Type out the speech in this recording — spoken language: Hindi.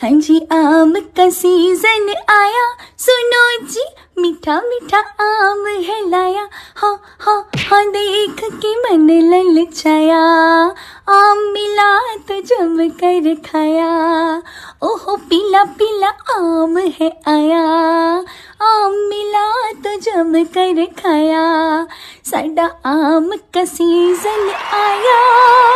हाँ जी आम का सीजन आया सुनो जी मीठा मीठा आम है लाया हाँ हाँ हाँ देख के मन ललचाया आम मिला तो जम कर खाया ओहो पीला पीला आम है आया आम मिला तो जम कर खाया साडा आम का सीजन आया